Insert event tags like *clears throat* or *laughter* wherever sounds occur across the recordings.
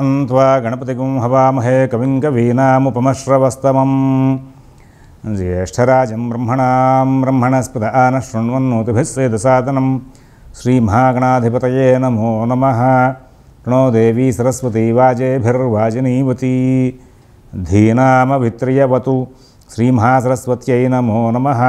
अन्त्वा गणपतिगुं हवामहे कविं कवीनामुपमश्रवस्तमं ज्येष्ठराजं ब्रह्मणां ब्रह्मणस्पद आनः शृण्वन्नोतिभिः श्रीमहागणाधिपतये नमो नमः प्रणो देवी सरस्वती वाजेभिर्वाजिनीवती धीनामभित्रियवतु श्रीमहासरस्वत्यै नमो नमः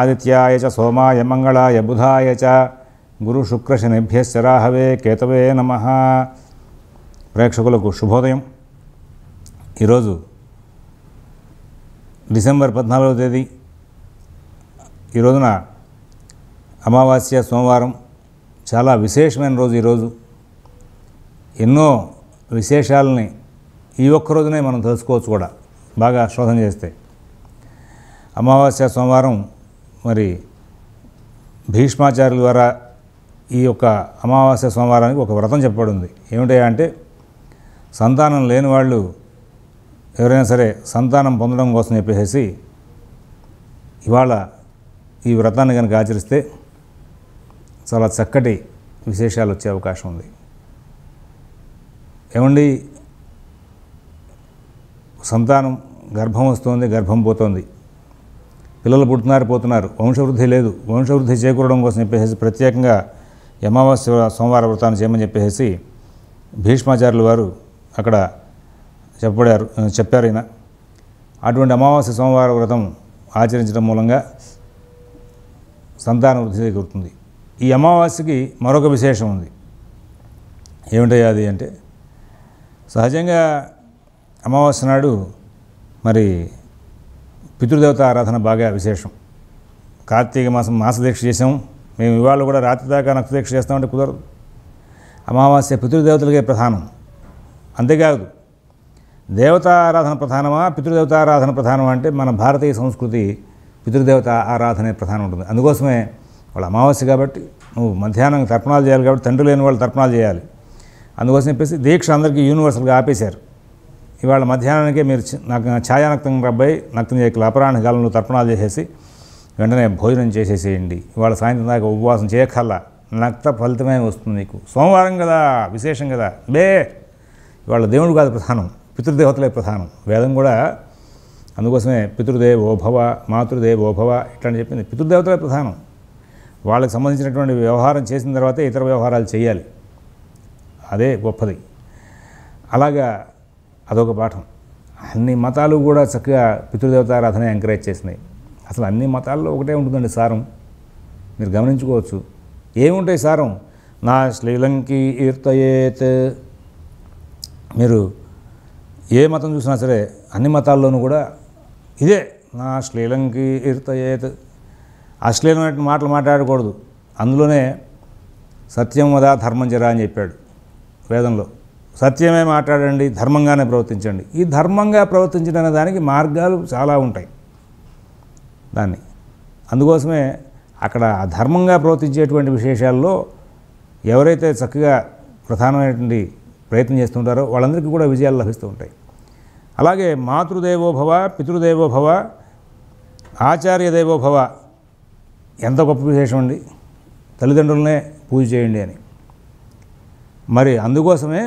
आदित्याय च सोमाय मङ्गलाय बुधाय च गुरुशुक्रशनिभ्यश्च राहवे केतवे नमः ప్రేక్షకులకు శుభోదయం ఈరోజు డిసెంబర్ పద్నాలుగవ తేదీ ఈ రోజున అమావాస్య సోమవారం చాలా విశేషమైన రోజు ఈరోజు ఎన్నో విశేషాలని ఈ ఒక్క రోజునే మనం తెలుసుకోవచ్చు కూడా బాగా శోధన చేస్తే అమావాస్య సోమవారం మరి భీష్మాచార్యుల ద్వారా ఈ యొక్క అమావాస్య సోమవారానికి ఒక వ్రతం ఉంది ఏమిటంటే సంతానం లేని వాళ్ళు ఎవరైనా సరే సంతానం పొందడం కోసం చెప్పేసి ఇవాళ ఈ వ్రతాన్ని కనుక ఆచరిస్తే చాలా చక్కటి విశేషాలు వచ్చే అవకాశం ఉంది ఏమండి సంతానం గర్భం వస్తుంది గర్భం పోతుంది పిల్లలు పుడుతున్నారు పోతున్నారు వంశవృద్ధి లేదు వంశవృద్ధి చేకూరడం కోసం చెప్పేసి ప్రత్యేకంగా అమావాస్య సోమవార వ్రతాన్ని చేయమని చెప్పేసి భీష్మాచార్యులు వారు అక్కడ చెప్పడారు చెప్పారు ఈయన అటువంటి అమావాస్య సోమవార వ్రతం ఆచరించడం మూలంగా సంతాన వృద్ధి చేకూరుతుంది ఈ అమావాస్యకి మరొక విశేషం ఉంది ఏమిటో అది అంటే సహజంగా అమావాస్య నాడు మరి పితృదేవత ఆరాధన బాగా విశేషం కార్తీక మాసం మాసదీక్ష చేసాం మేము ఇవాళ కూడా రాత్రి దాకా నక్షదీక్ష చేస్తామంటే కుదరదు అమావాస్య పితృదేవతలకే ప్రధానం అంతేకాదు దేవతారాధన ప్రధానమా పితృదేవతారాధన ప్రధానమా అంటే మన భారతీయ సంస్కృతి పితృదేవత ఆరాధనే ప్రధానం ఉంటుంది అందుకోసమే వాళ్ళ అమావాస్య కాబట్టి నువ్వు మధ్యాహ్నం తర్పణాలు చేయాలి కాబట్టి తండ్రి లేని వాళ్ళు తర్పణాలు చేయాలి అందుకోసం చెప్పేసి దీక్ష అందరికీ యూనివర్సల్గా ఆపేశారు ఇవాళ మధ్యాహ్నానికే మీరు నాకు ఛాయానక్తం రబ్బాయి నక్తం చేయకలు అపరాహ్న కాలంలో తర్పణాలు చేసేసి వెంటనే భోజనం చేసేసేయండి ఇవాళ సాయంత్రం దాకా ఉపవాసం చేయకల్లా నక్త ఫలితమే వస్తుంది నీకు సోమవారం కదా విశేషం కదా బే వాళ్ళ దేవుడు కాదు ప్రధానం పితృదేవతలే ప్రధానం వేదం కూడా అందుకోసమే ఓభవ మాతృదేవోభవ అని చెప్పింది పితృదేవతలే ప్రధానం వాళ్ళకి సంబంధించినటువంటి వ్యవహారం చేసిన తర్వాతే ఇతర వ్యవహారాలు చేయాలి అదే గొప్పది అలాగా అదొక పాఠం అన్ని మతాలు కూడా చక్కగా పితృదేవత ఆరాధన ఎంకరేజ్ చేసినాయి అసలు అన్ని మతాల్లో ఒకటే ఉంటుందండి సారం మీరు గమనించుకోవచ్చు ఏముంటాయి సారం నా శ్రీలంకి ఈర్తయేత్ మీరు ఏ మతం చూసినా సరే అన్ని మతాల్లోనూ కూడా ఇదే నా శ్లీలంకి ఇర్తయేత్ అశ్లీలమైన మాటలు మాట్లాడకూడదు అందులోనే సత్యం వదా ధర్మం జరా అని చెప్పాడు వేదంలో సత్యమే మాట్లాడండి ధర్మంగానే ప్రవర్తించండి ఈ ధర్మంగా ప్రవర్తించడానికి దానికి మార్గాలు చాలా ఉంటాయి దాన్ని అందుకోసమే అక్కడ ధర్మంగా ప్రవర్తించేటువంటి విశేషాల్లో ఎవరైతే చక్కగా ప్రధానమైనటువంటి ప్రయత్నం చేస్తుంటారో వాళ్ళందరికీ కూడా విజయాలు లభిస్తూ ఉంటాయి అలాగే మాతృదేవోభవ పితృదేవోభవ ఆచార్య దేవోభవ ఎంత గొప్ప విశేషం అండి తల్లిదండ్రులనే పూజ చేయండి అని మరి అందుకోసమే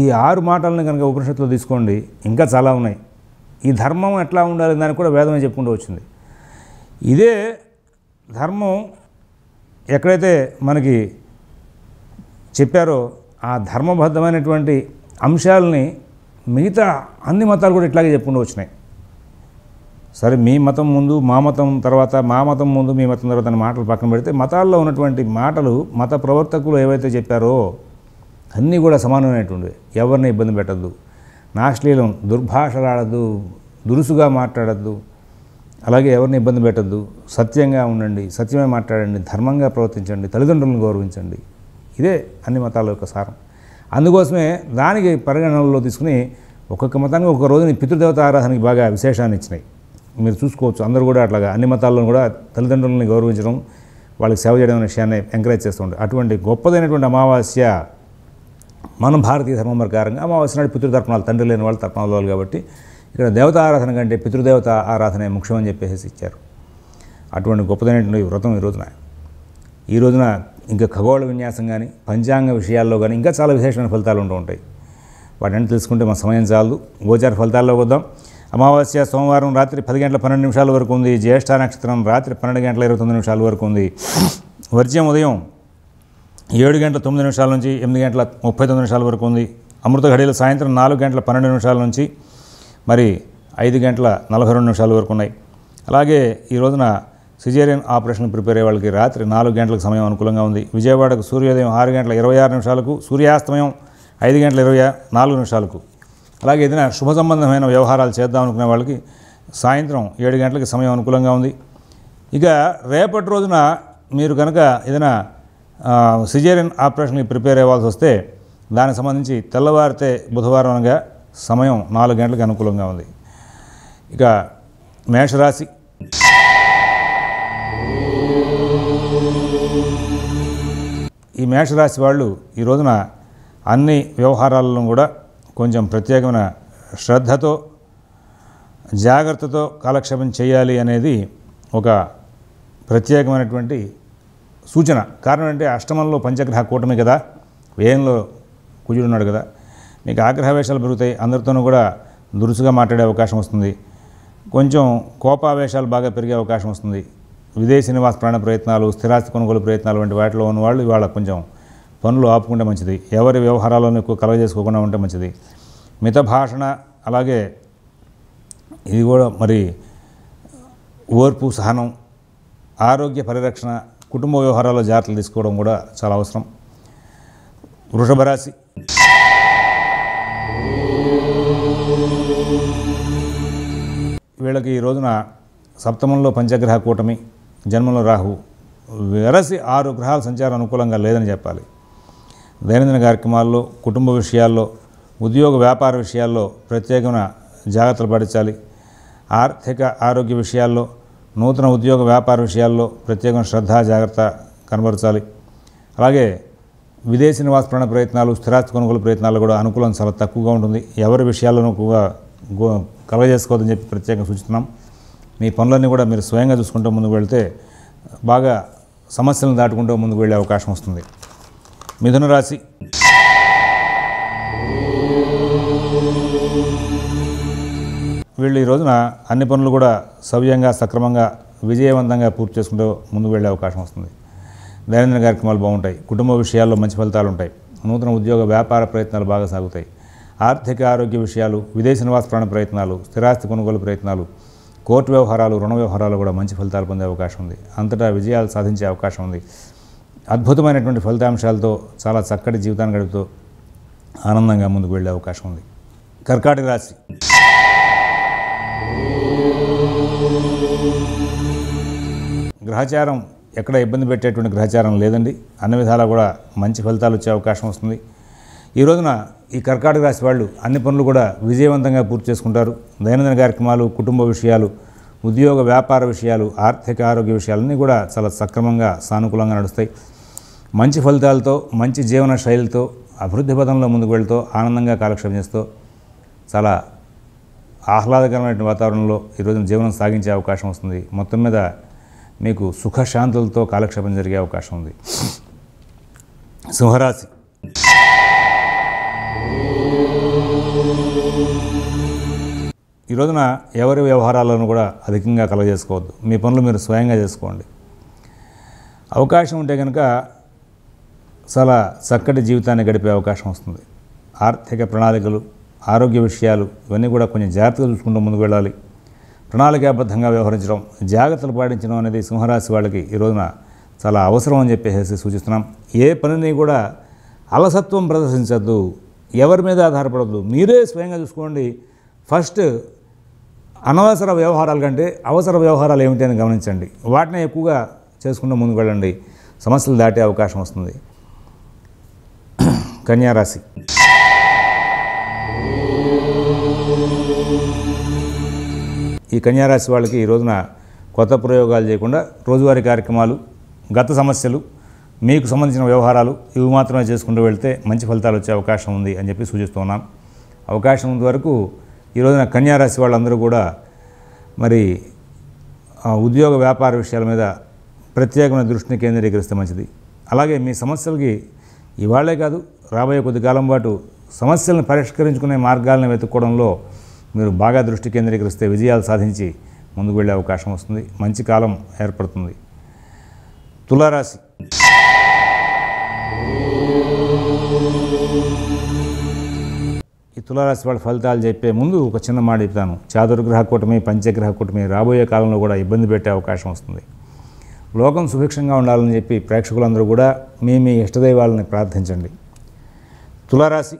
ఈ ఆరు మాటలను కనుక ఉపనిషత్తులు తీసుకోండి ఇంకా చాలా ఉన్నాయి ఈ ధర్మం ఎట్లా ఉండాలి దానికి కూడా వేదమే చెప్పుకుంటూ వచ్చింది ఇదే ధర్మం ఎక్కడైతే మనకి చెప్పారో ఆ ధర్మబద్ధమైనటువంటి అంశాలని మిగతా అన్ని మతాలు కూడా ఇట్లాగే చెప్పుకుంటూ వచ్చినాయి సరే మీ మతం ముందు మా మతం తర్వాత మా మతం ముందు మీ మతం తర్వాత అనే మాటలు పక్కన పెడితే మతాల్లో ఉన్నటువంటి మాటలు మత ప్రవర్తకులు ఏవైతే చెప్పారో అన్నీ కూడా సమానమైనటువంటి ఎవరిని ఇబ్బంది పెట్టద్దు నాశ్లీలం దుర్భాషలాడద్దు దురుసుగా మాట్లాడద్దు అలాగే ఎవరిని ఇబ్బంది పెట్టద్దు సత్యంగా ఉండండి సత్యమే మాట్లాడండి ధర్మంగా ప్రవర్తించండి తల్లిదండ్రులను గౌరవించండి ఇదే అన్ని మతాల యొక్క సారం అందుకోసమే దానికి పరిగణనలో తీసుకుని ఒక్కొక్క మతానికి ఒక్క రోజుని పితృదేవత ఆరాధనకి బాగా విశేషాన్ని ఇచ్చినాయి మీరు చూసుకోవచ్చు అందరూ కూడా అట్లాగా అన్ని మతాల్లో కూడా తల్లిదండ్రులను గౌరవించడం వాళ్ళకి సేవ చేయడం అనే విషయాన్ని ఎంకరేజ్ చేస్తుంటారు అటువంటి గొప్పదైనటువంటి అమావాస్య మన భారతీయ ధర్మం ప్రకారంగా అమావాస్య నాడు పితృతర్పణాలు తండ్రి లేని వాళ్ళు తర్పణాలు వాళ్ళు కాబట్టి ఇక్కడ దేవత ఆరాధన కంటే పితృదేవత ఆరాధనే ముఖ్యమని చెప్పేసి ఇచ్చారు అటువంటి గొప్పదైనటువంటి వ్రతం ఈ రోజున ఈ రోజున ఇంకా ఖగోళ విన్యాసం కానీ పంచాంగ విషయాల్లో కానీ ఇంకా చాలా విశేషమైన ఫలితాలు ఉంటూ ఉంటాయి వాటిని తెలుసుకుంటే మా సమయం చాలదు గోచార ఫలితాల్లో వద్దాం అమావాస్య సోమవారం రాత్రి పది గంటల పన్నెండు నిమిషాల వరకు ఉంది జ్యేష్ఠ నక్షత్రం రాత్రి పన్నెండు గంటల ఇరవై తొమ్మిది నిమిషాల వరకు ఉంది వర్జ్యం ఉదయం ఏడు గంటల తొమ్మిది నిమిషాల నుంచి ఎనిమిది గంటల ముప్పై తొమ్మిది నిమిషాల వరకు ఉంది అమృత ఘడియలు సాయంత్రం నాలుగు గంటల పన్నెండు నిమిషాల నుంచి మరి ఐదు గంటల నలభై రెండు నిమిషాల వరకు ఉన్నాయి అలాగే ఈ రోజున సిజేరియన్ ఆపరేషన్ ప్రిపేర్ అయ్యే వాళ్ళకి రాత్రి నాలుగు గంటలకు సమయం అనుకూలంగా ఉంది విజయవాడకు సూర్యోదయం ఆరు గంటల ఇరవై ఆరు నిమిషాలకు సూర్యాస్తమయం ఐదు గంటల ఇరవై నాలుగు నిమిషాలకు అలాగే ఏదైనా శుభ సంబంధమైన వ్యవహారాలు చేద్దాం అనుకునే వాళ్ళకి సాయంత్రం ఏడు గంటలకి సమయం అనుకూలంగా ఉంది ఇక రేపటి రోజున మీరు కనుక ఏదైనా సిజేరియన్ ఆపరేషన్కి ప్రిపేర్ అవ్వాల్సి వస్తే దానికి సంబంధించి తెల్లవారితే బుధవారం అనగా సమయం నాలుగు గంటలకు అనుకూలంగా ఉంది ఇక మేషరాశి ఈ మేషరాశి వాళ్ళు ఈ రోజున అన్ని వ్యవహారాలను కూడా కొంచెం ప్రత్యేకమైన శ్రద్ధతో జాగ్రత్తతో కాలక్షేపం చేయాలి అనేది ఒక ప్రత్యేకమైనటువంటి సూచన కారణం అంటే అష్టమంలో పంచగ్రహ కూటమి కదా వ్యయంలో కుజుడున్నాడు కదా మీకు వేషాలు పెరుగుతాయి అందరితోనూ కూడా దురుసుగా మాట్లాడే అవకాశం వస్తుంది కొంచెం కోపావేశాలు బాగా పెరిగే అవకాశం వస్తుంది విదేశీ నివాస ప్రయాణ ప్రయత్నాలు స్థిరాస్తి కొనుగోలు ప్రయత్నాలు వంటి వాటిలో ఉన్నవాళ్ళు ఇవాళ కొంచెం పనులు ఆపుకుంటే మంచిది ఎవరి వ్యవహారాలను ఎక్కువ కలగజేసుకోకుండా ఉంటే మంచిది మిత భాషణ అలాగే ఇది కూడా మరి ఓర్పు సహనం ఆరోగ్య పరిరక్షణ కుటుంబ వ్యవహారాల్లో జాగ్రత్తలు తీసుకోవడం కూడా చాలా అవసరం వృషభ రాశి వీళ్ళకి ఈ రోజున సప్తమంలో పంచగ్రహ కూటమి జన్మలో రాహు వెరసి ఆరు గ్రహాల సంచారం అనుకూలంగా లేదని చెప్పాలి దైనందిన కార్యక్రమాల్లో కుటుంబ విషయాల్లో ఉద్యోగ వ్యాపార విషయాల్లో ప్రత్యేకమైన జాగ్రత్తలు పాటించాలి ఆర్థిక ఆరోగ్య విషయాల్లో నూతన ఉద్యోగ వ్యాపార విషయాల్లో ప్రత్యేకమైన శ్రద్ధ జాగ్రత్త కనబరచాలి అలాగే విదేశీ ప్రణ ప్రయత్నాలు స్థిరాస్తి కొనుగోలు ప్రయత్నాలు కూడా అనుకూలం చాలా తక్కువగా ఉంటుంది ఎవరి విషయాల్లోనూ ఎక్కువగా కలగజేసుకోవద్దని చెప్పి ప్రత్యేకంగా సూచిస్తున్నాం మీ పనులన్నీ కూడా మీరు స్వయంగా చూసుకుంటూ ముందుకు వెళ్తే బాగా సమస్యలను దాటుకుంటూ ముందుకు వెళ్ళే అవకాశం వస్తుంది మిథున రాశి వీళ్ళు ఈ రోజున అన్ని పనులు కూడా సవ్యంగా సక్రమంగా విజయవంతంగా పూర్తి చేసుకుంటూ ముందుకు వెళ్ళే అవకాశం వస్తుంది దైనందిన కార్యక్రమాలు బాగుంటాయి కుటుంబ విషయాల్లో మంచి ఫలితాలు ఉంటాయి నూతన ఉద్యోగ వ్యాపార ప్రయత్నాలు బాగా సాగుతాయి ఆర్థిక ఆరోగ్య విషయాలు విదేశ నివాస ప్రాణ ప్రయత్నాలు స్థిరాస్తి కొనుగోలు ప్రయత్నాలు కోర్టు వ్యవహారాలు రుణ వ్యవహారాలు కూడా మంచి ఫలితాలు పొందే అవకాశం ఉంది అంతటా విజయాలు సాధించే అవకాశం ఉంది అద్భుతమైనటువంటి ఫలితాంశాలతో చాలా చక్కటి జీవితాన్ని గడుపుతూ ఆనందంగా ముందుకు వెళ్ళే అవకాశం ఉంది కర్కాటక రాశి గ్రహచారం ఎక్కడ ఇబ్బంది పెట్టేటువంటి గ్రహచారం లేదండి అన్ని విధాలా కూడా మంచి ఫలితాలు వచ్చే అవకాశం వస్తుంది ఈ రోజున ఈ కర్కాటక రాశి వాళ్ళు అన్ని పనులు కూడా విజయవంతంగా పూర్తి చేసుకుంటారు దైనందిన కార్యక్రమాలు కుటుంబ విషయాలు ఉద్యోగ వ్యాపార విషయాలు ఆర్థిక ఆరోగ్య విషయాలన్నీ కూడా చాలా సక్రమంగా సానుకూలంగా నడుస్తాయి మంచి ఫలితాలతో మంచి జీవన శైలితో అభివృద్ధి పదంలో ముందుకు వెళ్తూ ఆనందంగా కాలక్షేపం చేస్తూ చాలా ఆహ్లాదకరమైన వాతావరణంలో ఈరోజు జీవనం సాగించే అవకాశం వస్తుంది మొత్తం మీద మీకు సుఖశాంతులతో కాలక్షేపం జరిగే అవకాశం ఉంది సింహరాశి ఈ రోజున ఎవరి వ్యవహారాలను కూడా అధికంగా కలగజేసుకోవద్దు మీ పనులు మీరు స్వయంగా చేసుకోండి అవకాశం ఉంటే కనుక చాలా చక్కటి జీవితాన్ని గడిపే అవకాశం వస్తుంది ఆర్థిక ప్రణాళికలు ఆరోగ్య విషయాలు ఇవన్నీ కూడా కొంచెం జాగ్రత్తగా చూసుకుంటూ ముందుకు వెళ్ళాలి ప్రణాళికాబద్ధంగా వ్యవహరించడం జాగ్రత్తలు పాటించడం అనేది సింహరాశి వాళ్ళకి ఈ రోజున చాలా అవసరం అని చెప్పేసి సూచిస్తున్నాం ఏ పనిని కూడా అలసత్వం ప్రదర్శించద్దు ఎవరి మీద ఆధారపడద్దు మీరే స్వయంగా చూసుకోండి ఫస్ట్ అనవసర వ్యవహారాల కంటే అవసర వ్యవహారాలు ఏమిటి అని గమనించండి వాటిని ఎక్కువగా చేసుకుంటూ ముందుకు వెళ్ళండి సమస్యలు దాటే అవకాశం వస్తుంది *clears throat* కన్యారాశి ఈ కన్యారాశి వాళ్ళకి ఈ రోజున కొత్త ప్రయోగాలు చేయకుండా రోజువారీ కార్యక్రమాలు గత సమస్యలు మీకు సంబంధించిన వ్యవహారాలు ఇవి మాత్రమే చేసుకుంటూ వెళ్తే మంచి ఫలితాలు వచ్చే అవకాశం ఉంది అని చెప్పి సూచిస్తున్నాం అవకాశం ఉన్నంత వరకు ఈరోజున కన్యారాశి వాళ్ళందరూ కూడా మరి ఉద్యోగ వ్యాపార విషయాల మీద ప్రత్యేకమైన దృష్టిని కేంద్రీకరిస్తే మంచిది అలాగే మీ సమస్యలకి ఇవాళే కాదు రాబోయే కొద్ది కాలం పాటు సమస్యలను పరిష్కరించుకునే మార్గాలను వెతుక్కోవడంలో మీరు బాగా దృష్టి కేంద్రీకరిస్తే విజయాలు సాధించి ముందుకు వెళ్ళే అవకాశం వస్తుంది మంచి కాలం ఏర్పడుతుంది తులారాశి ఈ తులారాశి వాళ్ళ ఫలితాలు చెప్పే ముందు ఒక చిన్న మాట చెప్తాను చాతుర్గ్రహ కూటమి పంచగ్రహ కూటమి రాబోయే కాలంలో కూడా ఇబ్బంది పెట్టే అవకాశం వస్తుంది లోకం సుభిక్షంగా ఉండాలని చెప్పి ప్రేక్షకులందరూ కూడా మీ మీ ఇష్టదైవాలని ప్రార్థించండి తులారాశి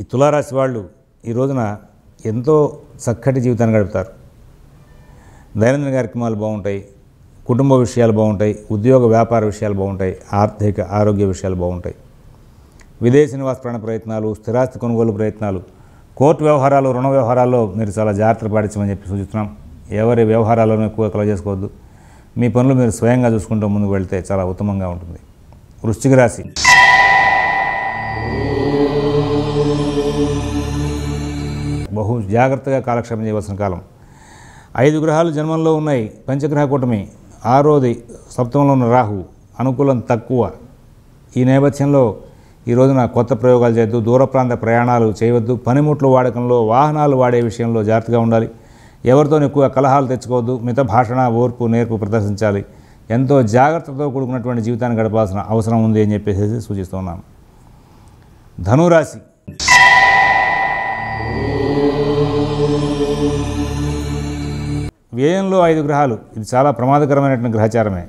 ఈ తులారాశి వాళ్ళు ఈ రోజున ఎంతో చక్కటి జీవితాన్ని గడుపుతారు దైనందిన కార్యక్రమాలు బాగుంటాయి కుటుంబ విషయాలు బాగుంటాయి ఉద్యోగ వ్యాపార విషయాలు బాగుంటాయి ఆర్థిక ఆరోగ్య విషయాలు బాగుంటాయి విదేశీ నివాస ప్రణ ప్రయత్నాలు స్థిరాస్తి కొనుగోలు ప్రయత్నాలు కోర్టు వ్యవహారాలు రుణ వ్యవహారాల్లో మీరు చాలా జాగ్రత్త పాటించమని చెప్పి సూచిస్తున్నాం ఎవరి వ్యవహారాలను ఎక్కువ కలవ చేసుకోవద్దు మీ పనులు మీరు స్వయంగా చూసుకుంటూ ముందుకు వెళ్తే చాలా ఉత్తమంగా ఉంటుంది వృష్టిక రాశి బహు జాగ్రత్తగా కాలక్షేపం చేయవలసిన కాలం ఐదు గ్రహాలు జన్మంలో ఉన్నాయి పంచగ్రహ కూటమి ఆరోది సప్తమంలో ఉన్న రాహు అనుకూలం తక్కువ ఈ నేపథ్యంలో ఈరోజు నా కొత్త ప్రయోగాలు చేయొద్దు దూర ప్రాంత ప్రయాణాలు చేయవద్దు పనిముట్లు వాడకంలో వాహనాలు వాడే విషయంలో జాగ్రత్తగా ఉండాలి ఎవరితో ఎక్కువ కలహాలు తెచ్చుకోవద్దు మిత భాషణ ఓర్పు నేర్పు ప్రదర్శించాలి ఎంతో జాగ్రత్తతో కూడుకున్నటువంటి జీవితాన్ని గడపాల్సిన అవసరం ఉంది అని చెప్పేసి సూచిస్తున్నాను ధనురాశి వ్యయంలో ఐదు గ్రహాలు ఇది చాలా ప్రమాదకరమైనటువంటి గ్రహచారమే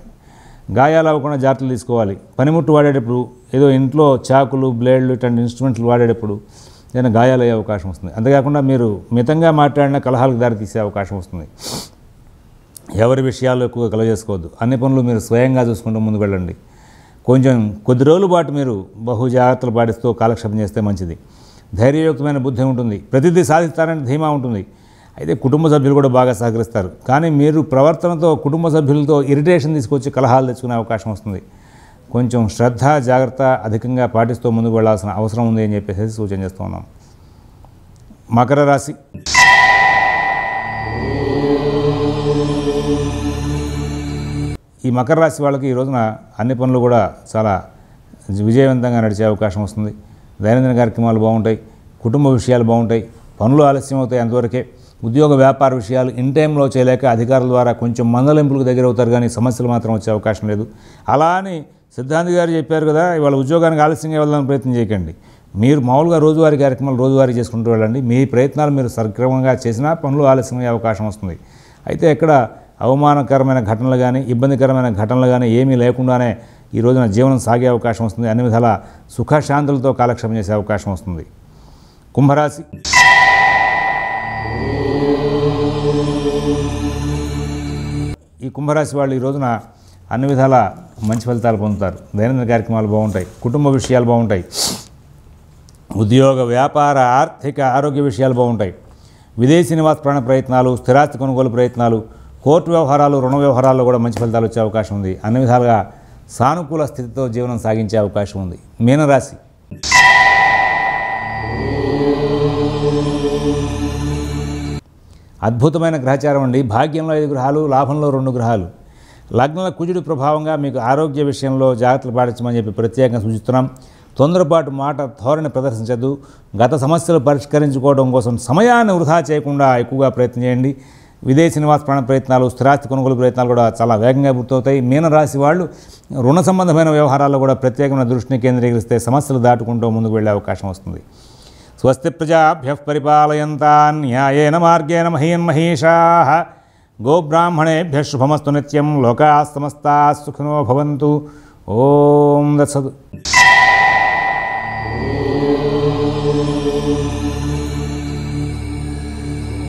గాయాలు అవ్వకుండా జాగ్రత్తలు తీసుకోవాలి పనిముట్టు వాడేటప్పుడు ఏదో ఇంట్లో చాకులు బ్లేడ్లు ఇటువంటి ఇన్స్ట్రుమెంట్లు వాడేటప్పుడు ఏదైనా గాయాలు అయ్యే అవకాశం వస్తుంది అంతేకాకుండా మీరు మితంగా మాట్లాడిన కలహాలకు దారి తీసే అవకాశం వస్తుంది ఎవరి విషయాలు ఎక్కువగా కలవజేసుకోవద్దు అన్ని పనులు మీరు స్వయంగా చూసుకుంటూ ముందుకు వెళ్ళండి కొంచెం కొద్ది రోజుల పాటు మీరు బహు జాగ్రత్తలు పాటిస్తూ కాలక్షేపం చేస్తే మంచిది ధైర్యయుక్తమైన బుద్ధి ఉంటుంది ప్రతిదీ సాధిస్తారని ధీమా ఉంటుంది అయితే కుటుంబ సభ్యులు కూడా బాగా సహకరిస్తారు కానీ మీరు ప్రవర్తనతో కుటుంబ సభ్యులతో ఇరిటేషన్ తీసుకొచ్చి కలహాలు తెచ్చుకునే అవకాశం వస్తుంది కొంచెం శ్రద్ధ జాగ్రత్త అధికంగా పాటిస్తూ ముందుకు వెళ్లాల్సిన అవసరం ఉంది అని చెప్పేసి సూచన చేస్తున్నాం మకర రాశి ఈ మకర రాశి వాళ్ళకి ఈ రోజున అన్ని పనులు కూడా చాలా విజయవంతంగా నడిచే అవకాశం వస్తుంది దైనందిన కార్యక్రమాలు బాగుంటాయి కుటుంబ విషయాలు బాగుంటాయి పనులు ఆలస్యం అవుతాయి అంతవరకే ఉద్యోగ వ్యాపార విషయాలు ఇన్ టైంలో చేయలేక అధికారుల ద్వారా కొంచెం మందలింపులకు దగ్గరవుతారు కానీ సమస్యలు మాత్రం వచ్చే అవకాశం లేదు అలా అని సిద్ధాంతి గారు చెప్పారు కదా ఇవాళ ఉద్యోగానికి ఆలస్యంగా వెళ్ళాలని ప్రయత్నం చేయకండి మీరు మామూలుగా రోజువారీ కార్యక్రమాలు రోజువారీ చేసుకుంటూ వెళ్ళండి మీ ప్రయత్నాలు మీరు సక్రమంగా చేసినా పనులు ఆలస్యమయ్యే అవకాశం వస్తుంది అయితే ఇక్కడ అవమానకరమైన ఘటనలు కానీ ఇబ్బందికరమైన ఘటనలు కానీ ఏమీ లేకుండానే ఈ రోజున జీవనం సాగే అవకాశం వస్తుంది అన్ని విధాల సుఖశాంతులతో కాలక్షేపం చేసే అవకాశం వస్తుంది కుంభరాశి ఈ కుంభరాశి వాళ్ళు ఈ రోజున అన్ని విధాల మంచి ఫలితాలు పొందుతారు దైనందిన కార్యక్రమాలు బాగుంటాయి కుటుంబ విషయాలు బాగుంటాయి ఉద్యోగ వ్యాపార ఆర్థిక ఆరోగ్య విషయాలు బాగుంటాయి విదేశీ నివాస ప్రాణ ప్రయత్నాలు స్థిరాస్తి కొనుగోలు ప్రయత్నాలు కోర్టు వ్యవహారాలు రుణ వ్యవహారాల్లో కూడా మంచి ఫలితాలు వచ్చే అవకాశం ఉంది అన్ని విధాలుగా సానుకూల స్థితితో జీవనం సాగించే అవకాశం ఉంది మీనరాశి అద్భుతమైన గ్రహచారం అండి భాగ్యంలో ఐదు గ్రహాలు లాభంలో రెండు గ్రహాలు లగ్నంలో కుజుడి ప్రభావంగా మీకు ఆరోగ్య విషయంలో జాగ్రత్తలు పాటించమని చెప్పి ప్రత్యేకంగా సూచిస్తున్నాం తొందరపాటు మాట ధోరణి ప్రదర్శించదు గత సమస్యలు పరిష్కరించుకోవడం కోసం సమయాన్ని వృధా చేయకుండా ఎక్కువగా ప్రయత్నం చేయండి విదేశీ నివాస ప్రాణ ప్రయత్నాలు స్థిరాస్తి కొనుగోలు ప్రయత్నాలు కూడా చాలా వేగంగా పూర్తవుతాయి మీనరాశి వాళ్ళు రుణ సంబంధమైన వ్యవహారాల్లో కూడా ప్రత్యేకమైన దృష్టిని కేంద్రీకరిస్తే సమస్యలు దాటుకుంటూ ముందుకు వెళ్ళే అవకాశం వస్తుంది स्वस्ति प्रजाभ्य पिपालता न्यायन मगेन महीन् महिषाः गोब्राह्मणेभ्यः शुभमस्तु निम लोका समस्ता सुखिनो भवन्तु ॐ